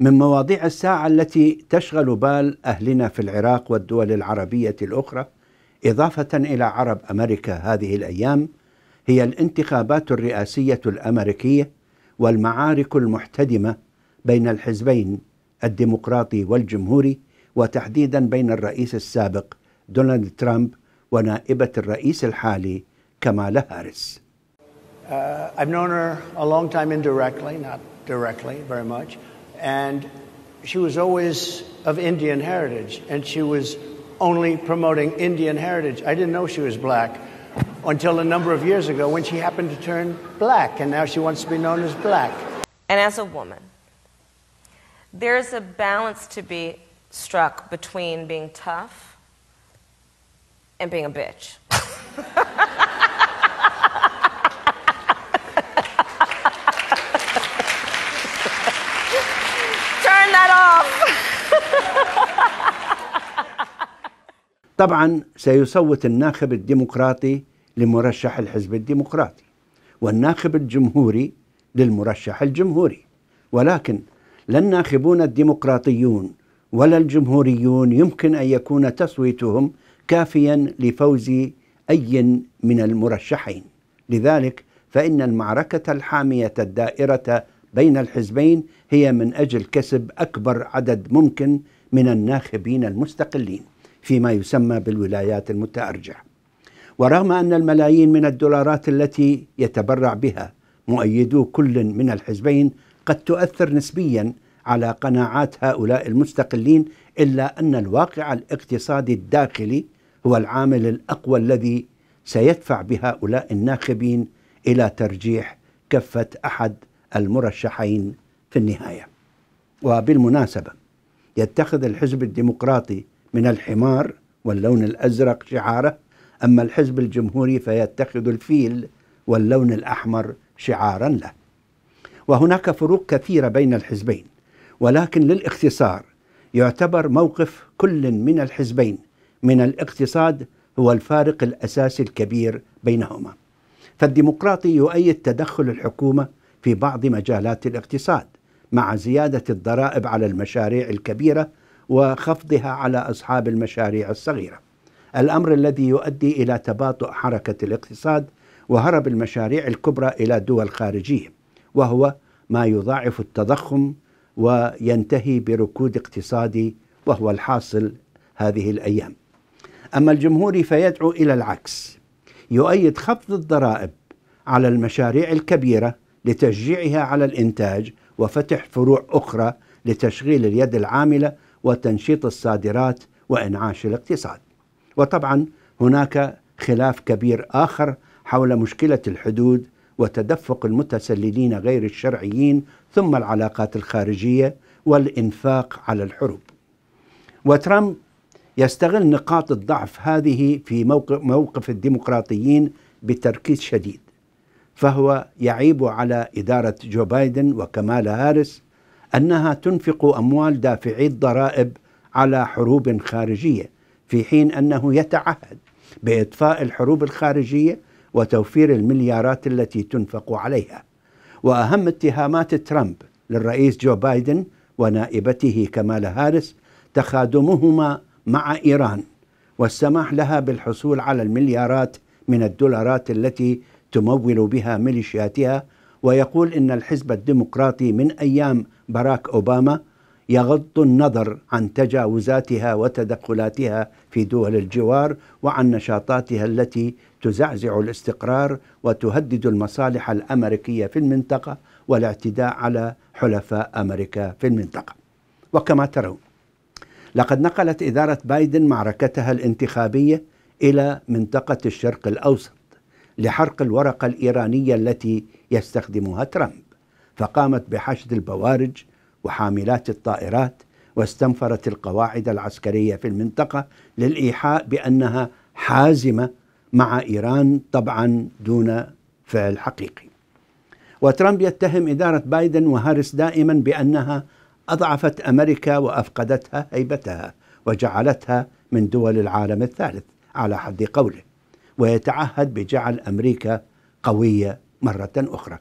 من مواضيع الساعة التي تشغل بال أهلنا في العراق والدول العربية الأخرى إضافة إلى عرب أمريكا هذه الأيام هي الانتخابات الرئاسية الأمريكية والمعارك المحتدمة بين الحزبين الديمقراطي والجمهوري وتحديدا بين الرئيس السابق دونالد ترامب ونائبة الرئيس الحالي كمالا هاريس. Uh, I've known her a long time indirectly, not directly very much. and she was always of Indian heritage, and she was only promoting Indian heritage. I didn't know she was black until a number of years ago when she happened to turn black, and now she wants to be known as black. And as a woman, there's a balance to be struck between being tough and being a bitch. طبعا سيصوت الناخب الديمقراطي لمرشح الحزب الديمقراطي والناخب الجمهوري للمرشح الجمهوري ولكن لا الناخبون الديمقراطيون ولا الجمهوريون يمكن ان يكون تصويتهم كافيا لفوز اي من المرشحين لذلك فان المعركه الحاميه الدائره بين الحزبين هي من اجل كسب اكبر عدد ممكن من الناخبين المستقلين فيما يسمى بالولايات المتأرجح ورغم أن الملايين من الدولارات التي يتبرع بها مؤيدو كل من الحزبين قد تؤثر نسبيا على قناعات هؤلاء المستقلين إلا أن الواقع الاقتصادي الداخلي هو العامل الأقوى الذي سيدفع بهؤلاء الناخبين إلى ترجيح كفة أحد المرشحين في النهاية وبالمناسبة يتخذ الحزب الديمقراطي من الحمار واللون الأزرق شعاره أما الحزب الجمهوري فيتخذ الفيل واللون الأحمر شعارا له وهناك فروق كثيرة بين الحزبين ولكن للاختصار يعتبر موقف كل من الحزبين من الاقتصاد هو الفارق الأساسي الكبير بينهما فالديمقراطي يؤيد تدخل الحكومة في بعض مجالات الاقتصاد مع زيادة الضرائب على المشاريع الكبيرة وخفضها على اصحاب المشاريع الصغيره. الامر الذي يؤدي الى تباطؤ حركه الاقتصاد وهرب المشاريع الكبرى الى دول خارجيه وهو ما يضاعف التضخم وينتهي بركود اقتصادي وهو الحاصل هذه الايام. اما الجمهوري فيدعو الى العكس. يؤيد خفض الضرائب على المشاريع الكبيره لتشجيعها على الانتاج وفتح فروع اخرى لتشغيل اليد العامله وتنشيط الصادرات وانعاش الاقتصاد. وطبعا هناك خلاف كبير اخر حول مشكله الحدود وتدفق المتسللين غير الشرعيين ثم العلاقات الخارجيه والانفاق على الحروب. وترامب يستغل نقاط الضعف هذه في موقف, موقف الديمقراطيين بتركيز شديد فهو يعيب على إدارة جو بايدن وكمال هارس أنها تنفق أموال دافعي الضرائب على حروب خارجية في حين أنه يتعهد بإطفاء الحروب الخارجية وتوفير المليارات التي تنفق عليها وأهم اتهامات ترامب للرئيس جو بايدن ونائبته كمال هارس تخادمهما مع إيران والسماح لها بالحصول على المليارات من الدولارات التي تمول بها ميليشياتها ويقول ان الحزب الديمقراطي من ايام باراك أوباما يغض النظر عن تجاوزاتها وتدخلاتها في دول الجوار وعن نشاطاتها التي تزعزع الاستقرار وتهدد المصالح الامريكيه في المنطقه والاعتداء على حلفاء امريكا في المنطقه. وكما ترون لقد نقلت اداره بايدن معركتها الانتخابيه الى منطقه الشرق الاوسط لحرق الورقه الايرانيه التي يستخدمها ترامب. فقامت بحشد البوارج وحاملات الطائرات واستنفرت القواعد العسكريه في المنطقه للايحاء بانها حازمه مع ايران طبعا دون فعل حقيقي. وترامب يتهم اداره بايدن وهارس دائما بانها اضعفت امريكا وافقدتها هيبتها وجعلتها من دول العالم الثالث على حد قوله ويتعهد بجعل امريكا قويه مره اخرى.